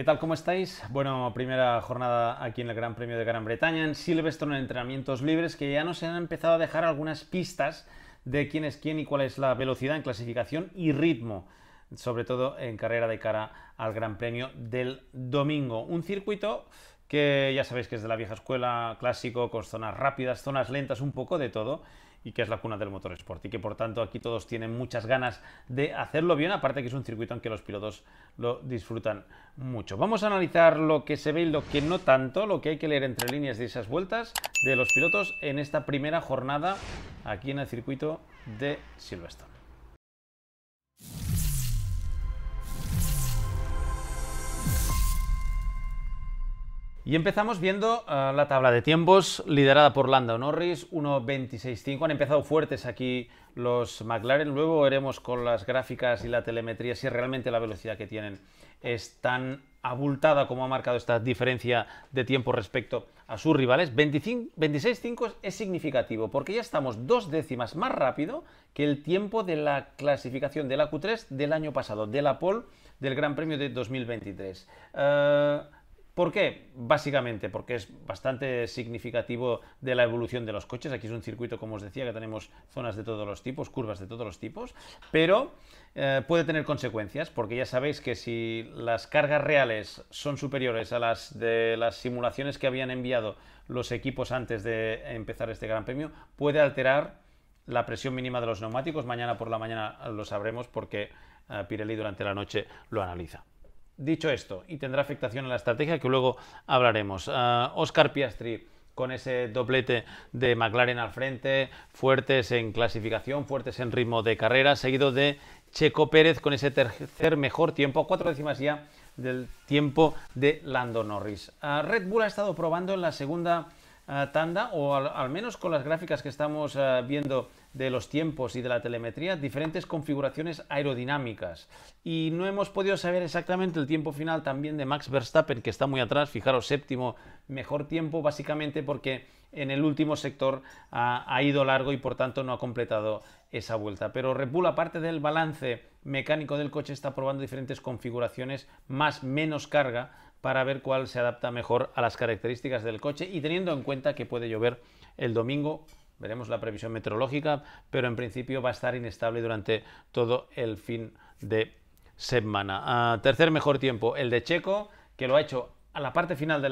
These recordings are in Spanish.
¿Qué tal? ¿Cómo estáis? Bueno, primera jornada aquí en el Gran Premio de Gran Bretaña, en Silverstone, en entrenamientos libres, que ya nos han empezado a dejar algunas pistas de quién es quién y cuál es la velocidad en clasificación y ritmo, sobre todo en carrera de cara al Gran Premio del domingo. Un circuito que ya sabéis que es de la vieja escuela, clásico, con zonas rápidas, zonas lentas, un poco de todo y que es la cuna del motorsport. Y que por tanto aquí todos tienen muchas ganas de hacerlo bien, aparte que es un circuito en que los pilotos lo disfrutan mucho. Vamos a analizar lo que se ve y lo que no tanto, lo que hay que leer entre líneas de esas vueltas de los pilotos en esta primera jornada aquí en el circuito de Silverstone. Y empezamos viendo eh, la tabla de tiempos liderada por Lando Norris, 1.26.5. Han empezado fuertes aquí los McLaren. Luego veremos con las gráficas y la telemetría si realmente la velocidad que tienen es tan abultada como ha marcado esta diferencia de tiempo respecto a sus rivales. 26.5 es significativo porque ya estamos dos décimas más rápido que el tiempo de la clasificación de la Q3 del año pasado, de la pole del Gran Premio de 2023. ¿Por qué? Básicamente porque es bastante significativo de la evolución de los coches. Aquí es un circuito, como os decía, que tenemos zonas de todos los tipos, curvas de todos los tipos, pero eh, puede tener consecuencias, porque ya sabéis que si las cargas reales son superiores a las de las simulaciones que habían enviado los equipos antes de empezar este Gran Premio, puede alterar la presión mínima de los neumáticos. Mañana por la mañana lo sabremos porque eh, Pirelli durante la noche lo analiza dicho esto, y tendrá afectación en la estrategia que luego hablaremos. Oscar ah, Piastri con ese doblete de McLaren al frente, fuertes en clasificación, fuertes en ritmo de carrera, seguido de Checo Pérez con ese tercer mejor tiempo, cuatro décimas ya del tiempo de Lando Norris. Ah, Red Bull ha estado probando en la segunda ah, tanda, o al, menos con las gráficas que estamos viendo de los tiempos y de la telemetría diferentes configuraciones aerodinámicas. Y no hemos podido saber exactamente el tiempo final también de Max Verstappen, que está muy atrás, fijaros, séptimo mejor tiempo, básicamente porque en el último sector ha, ido largo y por tanto no ha completado esa vuelta. Pero Red Bull, aparte del balance mecánico del coche, está probando diferentes configuraciones, más menos carga, para ver cuál se adapta mejor a las características del coche y teniendo en cuenta que puede llover el domingo Veremos la previsión meteorológica, pero en principio va a estar inestable durante todo el fin de semana. tercer mejor tiempo, el de Checo, que lo ha hecho a la parte final de,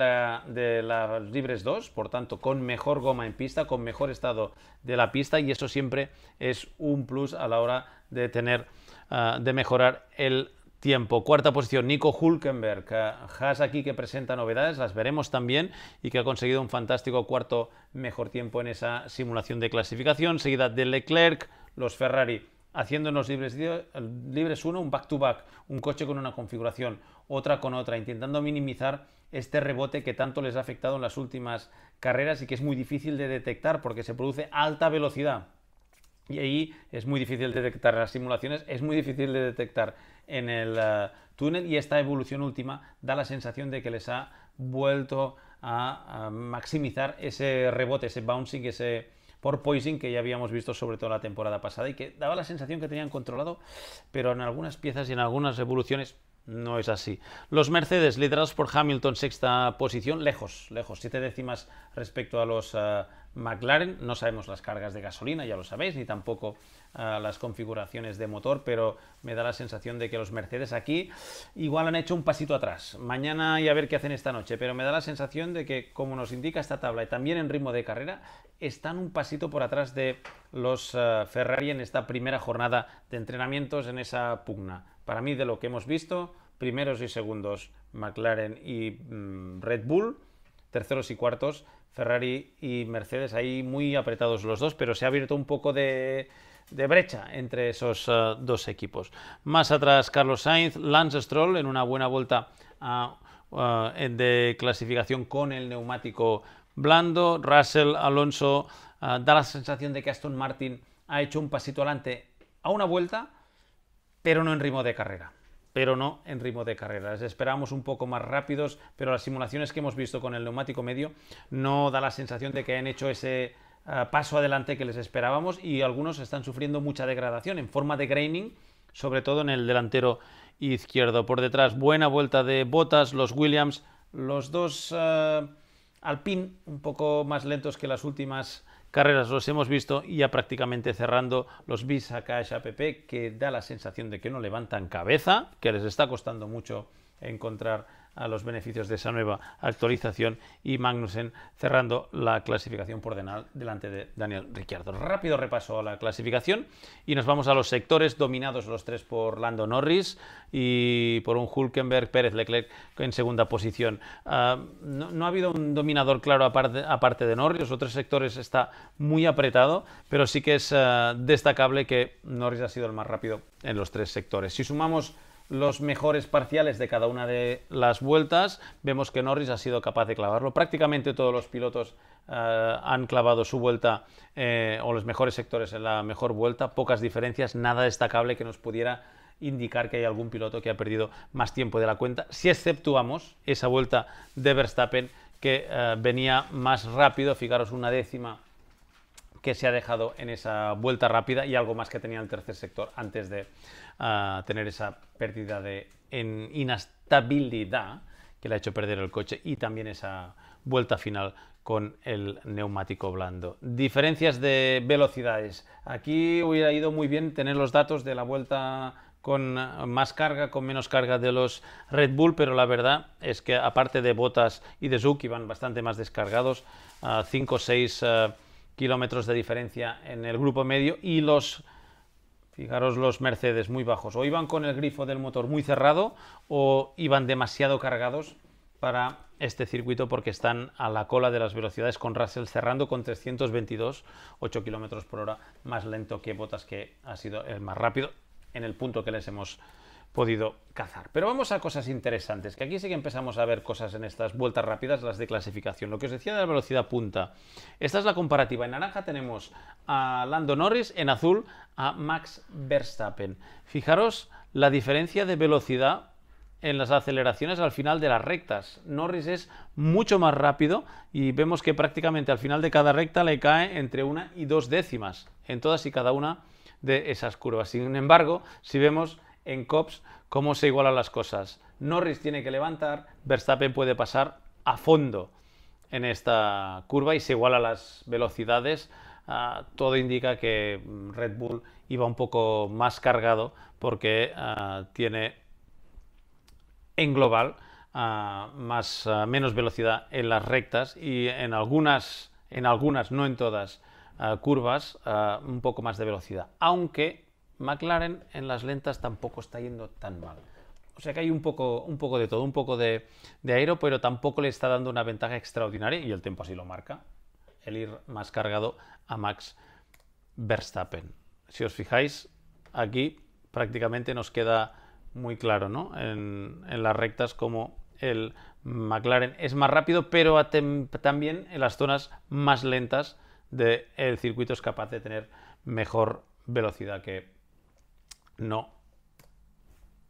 las Libres 2, por tanto, con mejor goma en pista, con mejor estado de la pista, y eso siempre es un plus a la hora de tener, ah, de mejorar el tiempo. Cuarta posición, Nico Hulkenberg. Eh, Haas aquí que presenta novedades, las veremos también, y que ha conseguido un fantástico cuarto mejor tiempo en esa simulación de clasificación. Seguida de Leclerc, los Ferrari haciéndonos libres, libres uno, un back to -back, un coche con una configuración, otra con otra, intentando minimizar este rebote que tanto les ha afectado en las últimas carreras y que es muy difícil de detectar porque se produce alta velocidad y ahí es muy difícil detectar las simulaciones, es muy difícil de detectar en el eh, túnel y esta evolución última da la sensación de que les ha vuelto a, maximizar ese rebote, ese bouncing, ese poisoning que ya habíamos visto sobre todo la temporada pasada y que daba la sensación que tenían controlado, pero en algunas piezas y en algunas evoluciones no es así. Los Mercedes, liderados por Hamilton, sexta posición, lejos, lejos, siete décimas respecto a los eh, McLaren. No sabemos las cargas de gasolina, ya lo sabéis, ni tampoco eh, las configuraciones de motor, pero me da la sensación de que los Mercedes aquí igual han hecho un pasito atrás. Mañana y a ver qué hacen esta noche, pero me da la sensación de que, como nos indica esta tabla y también en ritmo de carrera, están un pasito por atrás de los eh, Ferrari en esta primera jornada de entrenamientos en esa pugna. Para mí, de lo que hemos visto, primeros y segundos McLaren y mm, Red Bull, terceros y cuartos Ferrari y Mercedes, ahí muy apretados los dos, pero se ha abierto un poco de, brecha entre esos eh, dos equipos. Más atrás Carlos Sainz, Lance Stroll en una buena vuelta eh, de clasificación con el neumático blando. Russell, Alonso, ah, da la sensación de que Aston Martin ha hecho un pasito adelante a una vuelta, pero no en ritmo de carrera. Pero no en ritmo de carrera. Les esperamos un poco más rápidos, pero las simulaciones que hemos visto con el neumático medio no da la sensación de que hayan hecho ese ah, paso adelante que les esperábamos y algunos están sufriendo mucha degradación en forma de graining, sobre todo en el delantero izquierdo. Por detrás, buena vuelta de botas, los Williams, los dos... Ah, Alpin un poco más lentos que las últimas carreras los hemos visto ya prácticamente cerrando los bis a Cash App que da la sensación de que no levantan cabeza, que les está costando mucho encontrar a los beneficios de esa nueva actualización y Magnussen cerrando la clasificación por delante de Daniel Ricciardo. Rápido repaso a la clasificación y nos vamos a los sectores dominados los tres por Lando Norris y por un Hulkenberg Pérez Leclerc en segunda posición. Ah, no, ha habido un dominador claro aparte, de Norris, los otros sectores está muy apretado, pero sí que es ah, destacable que Norris ha sido el más rápido en los tres sectores. Si sumamos los mejores parciales de cada una de las vueltas, vemos que Norris ha sido capaz de clavarlo. Prácticamente todos los pilotos eh, han clavado su vuelta eh, o los mejores sectores en la mejor vuelta, pocas diferencias, nada destacable que nos pudiera indicar que hay algún piloto que ha perdido más tiempo de la cuenta, si exceptuamos esa vuelta de Verstappen que eh, venía más rápido, fijaros una décima que se ha dejado en esa vuelta rápida y algo más que tenía el tercer sector antes de ah, tener esa pérdida de en inestabilidad que le ha hecho perder el coche y también esa vuelta final con el neumático blando. Diferencias de velocidades. Aquí hubiera ido muy bien tener los datos de la vuelta con más carga, con menos carga de los Red Bull, pero la verdad es que aparte de Botas y de Zuki iban bastante más descargados, 5 o 6 kilómetros de diferencia en el grupo medio y los Fijaros los Mercedes muy bajos. O iban con el grifo del motor muy cerrado o iban demasiado cargados para este circuito porque están a la cola de las velocidades con Russell cerrando con 322, 8 km por hora más lento que Botas que ha sido el más rápido en el punto que les hemos podido cazar. Pero vamos a cosas interesantes, que aquí sí que empezamos a ver cosas en estas vueltas rápidas, las de clasificación. Lo que os decía de la velocidad punta, esta es la comparativa. En naranja tenemos a Lando Norris, en azul a Max Verstappen. Fijaros la diferencia de velocidad en las aceleraciones al final de las rectas. Norris es mucho más rápido y vemos que prácticamente al final de cada recta le cae entre una y dos décimas en todas y cada una de esas curvas. Sin embargo, si vemos en COPS cómo se igualan las cosas. Norris tiene que levantar, Verstappen puede pasar a fondo en esta curva y se iguala las velocidades. Ah, todo indica que mm, Red Bull iba un poco más cargado porque ah, tiene en global ah, más, menos velocidad en las rectas y en algunas, en algunas no en todas, curvas un poco más de velocidad. Aunque McLaren en las lentas tampoco está yendo tan mal. O sea que hay un poco, un poco de todo, un poco de, de aero, pero tampoco le está dando una ventaja extraordinaria y el tiempo así lo marca. El ir más cargado a Max Verstappen. Si os fijáis, aquí prácticamente nos queda muy claro, ¿no? En, las rectas como el McLaren es más rápido, pero también en las zonas más lentas del circuito es capaz de tener mejor velocidad que no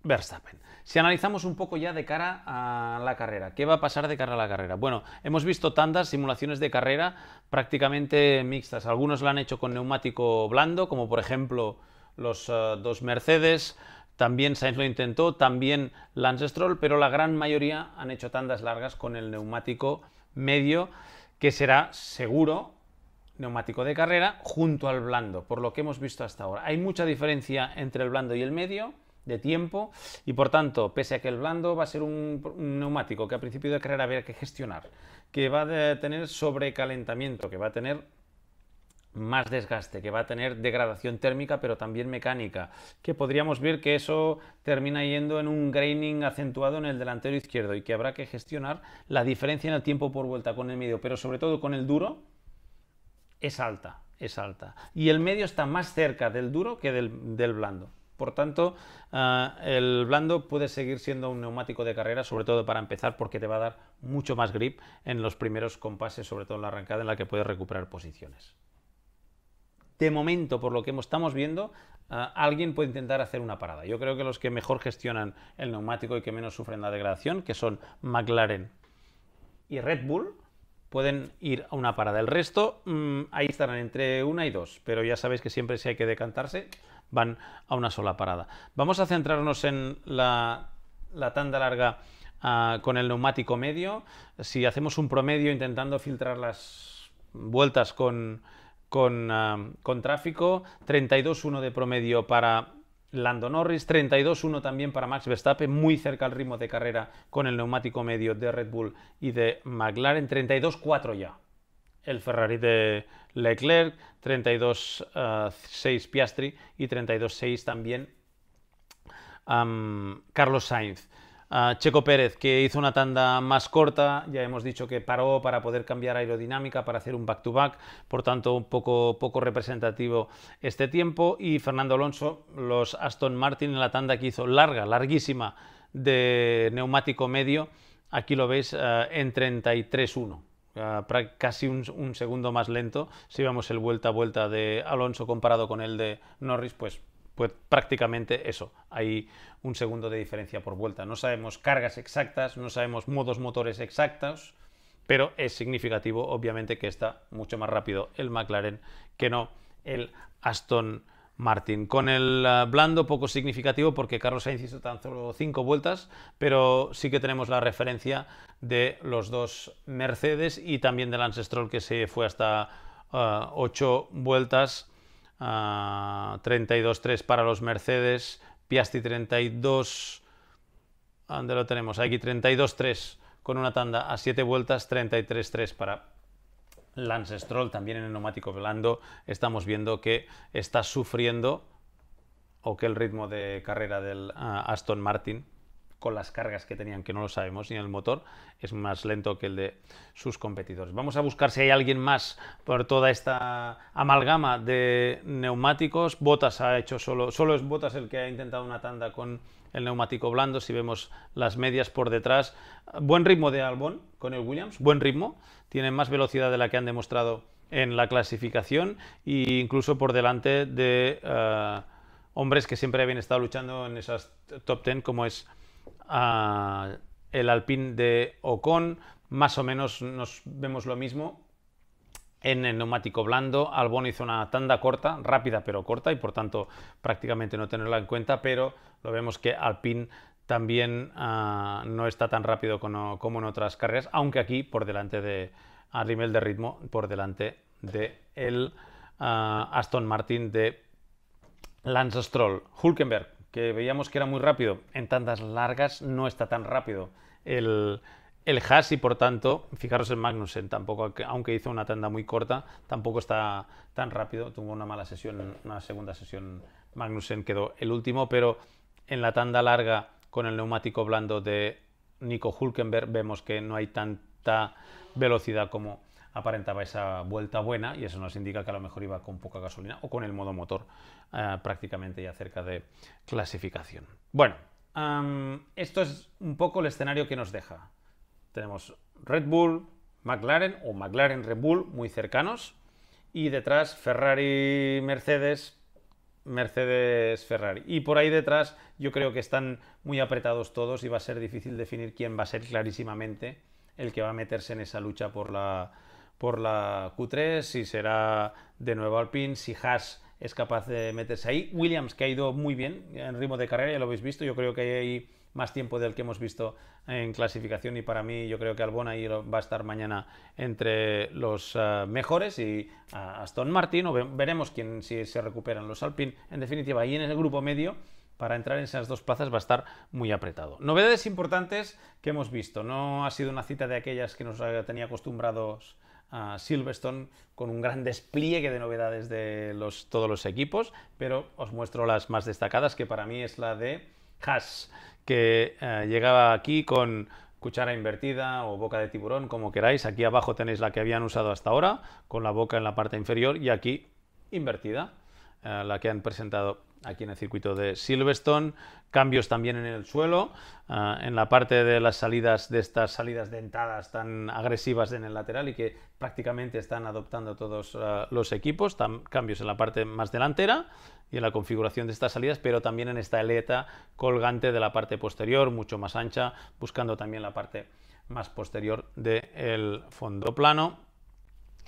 Verstappen. Si analizamos un poco ya de cara a la carrera, ¿qué va a pasar de cara a la carrera? Bueno, hemos visto tantas simulaciones de carrera prácticamente mixtas. Algunos la han hecho con neumático blando, como por ejemplo los eh, dos Mercedes, también Sainz lo intentó, también Lance Stroll, pero la gran mayoría han hecho tandas largas con el neumático medio, que será seguro neumático de carrera junto al blando, por lo que hemos visto hasta ahora. Hay mucha diferencia entre el blando y el medio de tiempo y por tanto, pese a que el blando va a ser un, neumático que a principio de carrera habrá que gestionar, que va a tener sobrecalentamiento, que va a tener más desgaste, que va a tener degradación térmica, pero también mecánica, que podríamos ver que eso termina yendo en un graining acentuado en el delantero izquierdo y que habrá que gestionar la diferencia en el tiempo por vuelta con el medio, pero sobre todo con el duro, es alta, es alta. Y el medio está más cerca del duro que del, blando. Por tanto, eh, el blando puede seguir siendo un neumático de carrera, sobre todo para empezar, porque te va a dar mucho más grip en los primeros compases, sobre todo en la arrancada, en la que puedes recuperar posiciones. De momento, por lo que estamos viendo, eh, alguien puede intentar hacer una parada. Yo creo que los que mejor gestionan el neumático y que menos sufren la degradación, que son McLaren y Red Bull, pueden ir a una parada. El resto, mm, ahí estarán entre una y dos, pero ya sabéis que siempre si hay que decantarse, van a una sola parada. Vamos a centrarnos en la, tanda larga ah, con el neumático medio. Si hacemos un promedio intentando filtrar las vueltas con, con, ah, con tráfico, 32-1 de promedio para Lando Norris, 32-1 también para Max Verstappen, muy cerca al ritmo de carrera con el neumático medio de Red Bull y de McLaren, 32-4 ya. El Ferrari de Leclerc, 32-6 eh, Piastri y 32-6 también Carlos Sainz. Checo Pérez, que hizo una tanda más corta, ya hemos dicho que paró para poder cambiar aerodinámica, para hacer un back-to-back, por tanto, un poco, poco representativo este tiempo. Y Fernando Alonso, los Aston Martin en la tanda que hizo larga, larguísima, de neumático medio, aquí lo veis eh, en 33-1 casi un, segundo más lento, si vemos el vuelta a vuelta de Alonso comparado con el de Norris, pues pues prácticamente eso. Hay un segundo de diferencia por vuelta. No sabemos cargas exactas, no sabemos modos motores exactos, pero es significativo, obviamente, que está mucho más rápido el McLaren que no el Aston Martin. Con el eh, blando poco significativo porque Carlos ha inciso tan solo cinco vueltas, pero sí que tenemos la referencia de los dos Mercedes y también del ancestral que se fue hasta eh, ocho vueltas 32 ah, 32.3 para los Mercedes, Piasti 32, ¿dónde lo tenemos? Aquí 32.3 con una tanda a 7 vueltas, 33.3 para Lance Stroll, también en el neumático blando estamos viendo que está sufriendo o que el ritmo de carrera del ah, Aston Martin con las cargas que tenían, que no lo sabemos, y el motor es más lento que el de sus competidores. Vamos a buscar si hay alguien más por toda esta amalgama de neumáticos. Botas ha hecho solo, solo es Botas el que ha intentado una tanda con el neumático blando, si vemos las medias por detrás. Buen ritmo de Albon con el Williams, buen ritmo. tiene más velocidad de la que han demostrado en la clasificación e incluso por delante de eh, hombres que siempre habían estado luchando en esas top 10 como es el Alpine de Ocon, más o menos nos vemos lo mismo. En el neumático blando, Albon hizo una tanda corta, rápida pero corta, y por tanto prácticamente no tenerla en cuenta, pero lo vemos que Alpine también ah, no está tan rápido como, en otras carreras, aunque aquí por delante de, a de ritmo, por delante de el ah, Aston Martin de Lance Stroll. Hulkenberg, que veíamos que era muy rápido, en tandas largas no está tan rápido el, el hash y por tanto, fijaros en Magnussen, tampoco, aunque hizo una tanda muy corta, tampoco está tan rápido, tuvo una mala sesión, una segunda sesión Magnussen quedó el último, pero en la tanda larga con el neumático blando de Nico Hulkenberg vemos que no hay tanta velocidad como aparentaba esa vuelta buena y eso nos indica que a lo mejor iba con poca gasolina o con el modo motor eh, prácticamente ya cerca de clasificación. Bueno, esto es un poco el escenario que nos deja. Tenemos Red Bull, McLaren o McLaren Red Bull muy cercanos y detrás Ferrari Mercedes. Mercedes Ferrari. Y por ahí detrás yo creo que están muy apretados todos y va a ser difícil definir quién va a ser clarísimamente el que va a meterse en esa lucha por la, por la Q3, si será de nuevo Alpine, si Haas es capaz de meterse ahí. Williams, que ha ido muy bien en ritmo de carrera, ya lo habéis visto, yo creo que hay más tiempo del que hemos visto en clasificación y para mí yo creo que Albon ahí va a estar mañana entre los eh, mejores y eh, Aston Martin, veremos quién, si se recuperan los Alpine. En definitiva, ahí en el grupo medio para entrar en esas dos plazas va a estar muy apretado. Novedades importantes que hemos visto. No ha sido una cita de aquellas que nos eh, tenía acostumbrados a Silverstone con un gran despliegue de novedades de los, todos los equipos, pero os muestro las más destacadas, que para mí es la de Haas, que eh, llegaba aquí con cuchara invertida o boca de tiburón, como queráis. Aquí abajo tenéis la que habían usado hasta ahora, con la boca en la parte inferior y aquí invertida, eh, la que han presentado aquí en el circuito de Silverstone. Cambios también en el suelo, eh, en la parte de las salidas, de estas salidas dentadas tan agresivas en el lateral y que prácticamente están adoptando todos eh, los equipos. cambios en la parte más delantera y en la configuración de estas salidas, pero también en esta aleta colgante de la parte posterior, mucho más ancha, buscando también la parte más posterior del fondo plano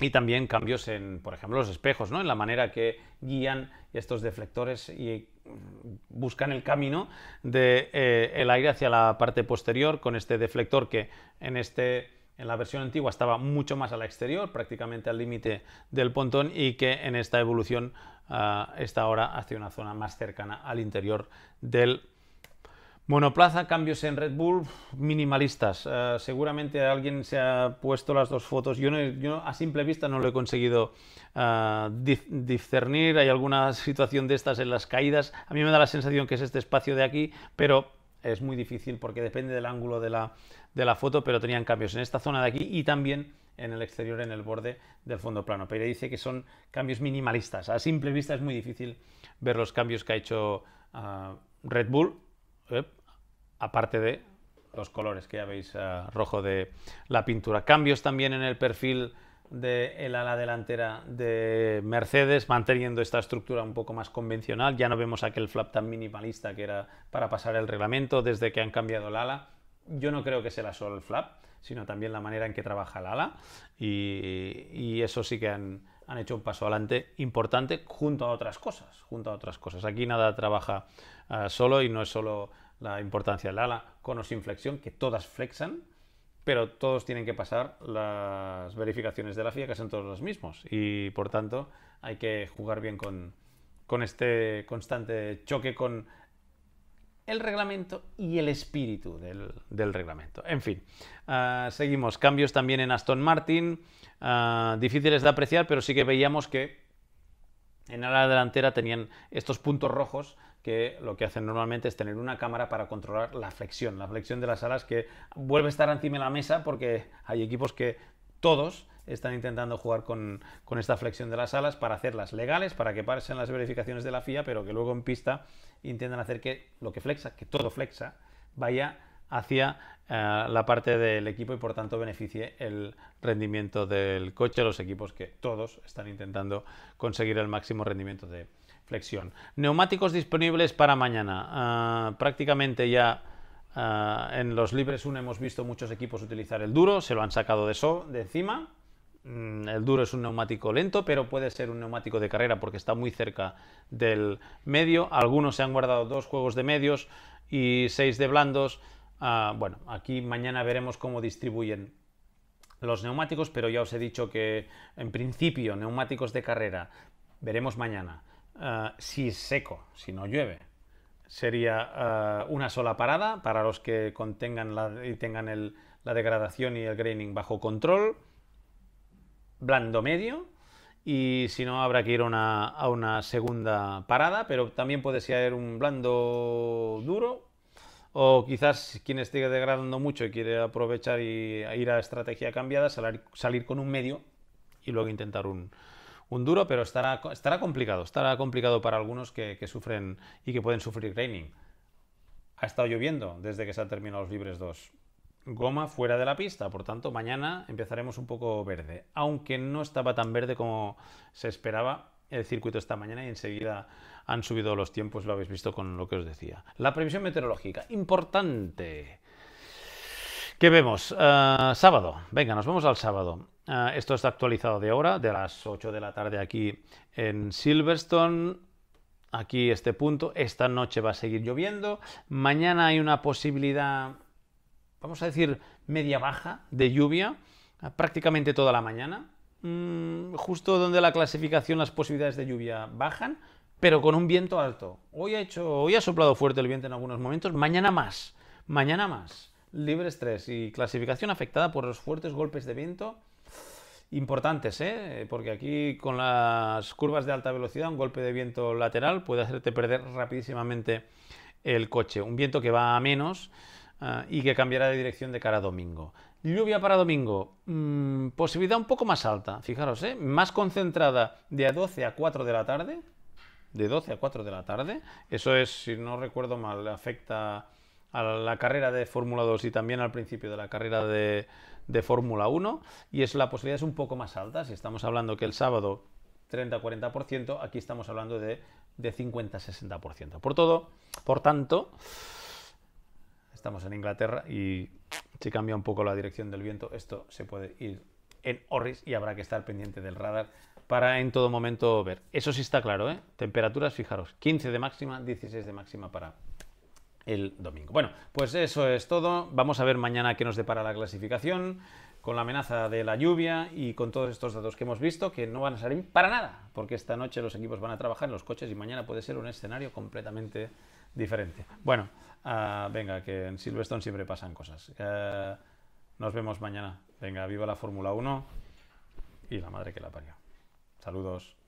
y también cambios en, por ejemplo, los espejos, en la manera que guían estos deflectores y buscan el camino del de, eh, aire hacia la parte posterior con este deflector que en, este, en la versión antigua estaba mucho más al exterior, prácticamente al límite del pontón y que en esta evolución ah, está ahora hacia una zona más cercana al interior del Monoplaza, cambios en Red Bull, minimalistas. Eh, seguramente alguien se ha puesto las dos fotos. Yo, a simple vista no lo he conseguido eh, discernir. Hay alguna situación de estas en las caídas. A mí me da la sensación que es este espacio de aquí, pero es muy difícil porque depende del ángulo de la, foto, pero tenían cambios en esta zona de aquí y también en el exterior, en el borde del fondo plano. Pero dice que son cambios minimalistas. A simple vista es muy difícil ver los cambios que ha hecho eh, Red Bull aparte de los colores que ya veis eh, rojo de la pintura. Cambios también en el perfil del ala delantera de Mercedes, manteniendo esta estructura un poco más convencional. Ya no vemos aquel flap tan minimalista que era para pasar el reglamento desde que han cambiado el ala. Yo no creo que sea solo el flap, sino también la manera en que trabaja el ala. Y, eso sí que han, hecho un paso adelante importante junto a otras cosas, junto a otras cosas. Aquí nada trabaja eh, solo y no es solo la importancia del ala con o sin flexión, que todas flexan, pero todos tienen que pasar las verificaciones de la FIA, que son todos los mismos. Y por tanto, hay que jugar bien con, este constante choque con el reglamento y el espíritu del, reglamento. En fin, ah, seguimos. Cambios también en Aston Martin, ah, difíciles de apreciar, pero sí que veíamos que en la delantera tenían estos puntos rojos que lo que hacen normalmente es tener una cámara para controlar la flexión, la flexión de las alas que vuelve a estar encima de la mesa porque hay equipos que todos están intentando jugar con, esta flexión de las alas para hacerlas legales, para que pasen las verificaciones de la FIA, pero que luego en pista intentan hacer que lo que flexa, que todo flexa, vaya hacia eh, la parte del equipo y por tanto beneficie el rendimiento del coche, los equipos que todos están intentando conseguir el máximo rendimiento de, Neumáticos disponibles para mañana. Ah, prácticamente ya ah, en los libres 1 hemos visto muchos equipos utilizar el duro, se lo han sacado de, so de encima. Mm, el duro es un neumático lento, pero puede ser un neumático de carrera porque está muy cerca del medio. Algunos se han guardado dos juegos de medios y seis de blandos. Ah, bueno, aquí mañana veremos cómo distribuyen los neumáticos, pero ya os he dicho que en principio neumáticos de carrera veremos mañana. Ah, si es seco, si no llueve. Sería ah, una sola parada para los que contengan y tengan la degradación y el graining bajo control, blando medio, y si no habrá que ir a una segunda parada, pero también puede ser un blando duro, o quizás quien esté degradando mucho y quiere aprovechar y ir a estrategia cambiada, salir con un medio y luego intentar un, un duro, pero estará, estará complicado. Estará complicado para algunos que, sufren y que pueden sufrir raining. Ha estado lloviendo desde que se han terminado los libres 2 goma fuera de la pista, por tanto mañana empezaremos un poco verde, aunque no estaba tan verde como se esperaba el circuito esta mañana y enseguida han subido los tiempos, lo habéis visto con lo que os decía. La previsión meteorológica, importante. ¿Qué vemos? Ah, sábado, venga, nos vamos al sábado. Ah, esto está actualizado de ahora, de las 8 de la tarde aquí en Silverstone. Aquí este punto. Esta noche va a seguir lloviendo. Mañana hay una posibilidad, vamos a decir, media baja de lluvia, ah, prácticamente toda la mañana. Mm, justo donde la clasificación, las posibilidades de lluvia bajan, pero con un viento alto. Hoy ha, hecho, hoy ha soplado fuerte el viento en algunos momentos. Mañana más. Mañana más. Libre estrés y clasificación afectada por los fuertes golpes de viento importantes, ¿eh? porque aquí con las curvas de alta velocidad un golpe de viento lateral puede hacerte perder rapidísimamente el coche. Un viento que va a menos ah, y que cambiará de dirección de cara a domingo. Lluvia para domingo, mm, posibilidad un poco más alta, fijaros, ¿eh? más concentrada de a 12 a 4 de la tarde. De 12 a 4 de la tarde. Eso es, si no recuerdo mal, afecta a la carrera de Fórmula 2 y también al principio de la carrera de, de Fórmula 1 y es, la posibilidad es un poco más alta. Si estamos hablando que el sábado 30-40%, aquí estamos hablando de, 50-60%. Por todo, por tanto, estamos en Inglaterra y si cambia un poco la dirección del viento, esto se puede ir en Orris y habrá que estar pendiente del radar para en todo momento ver. Eso sí está claro, ¿eh? Temperaturas, fijaros, 15 de máxima, 16 de máxima para el domingo. Bueno, pues eso es todo. Vamos a ver mañana qué nos depara la clasificación con la amenaza de la lluvia y con todos estos datos que hemos visto que no van a salir para nada, porque esta noche los equipos van a trabajar en los coches y mañana puede ser un escenario completamente diferente. Bueno, ah, venga, que en Silverstone siempre pasan cosas. Eh, nos vemos mañana. Venga, viva la Fórmula 1 y la madre que la parió. Saludos.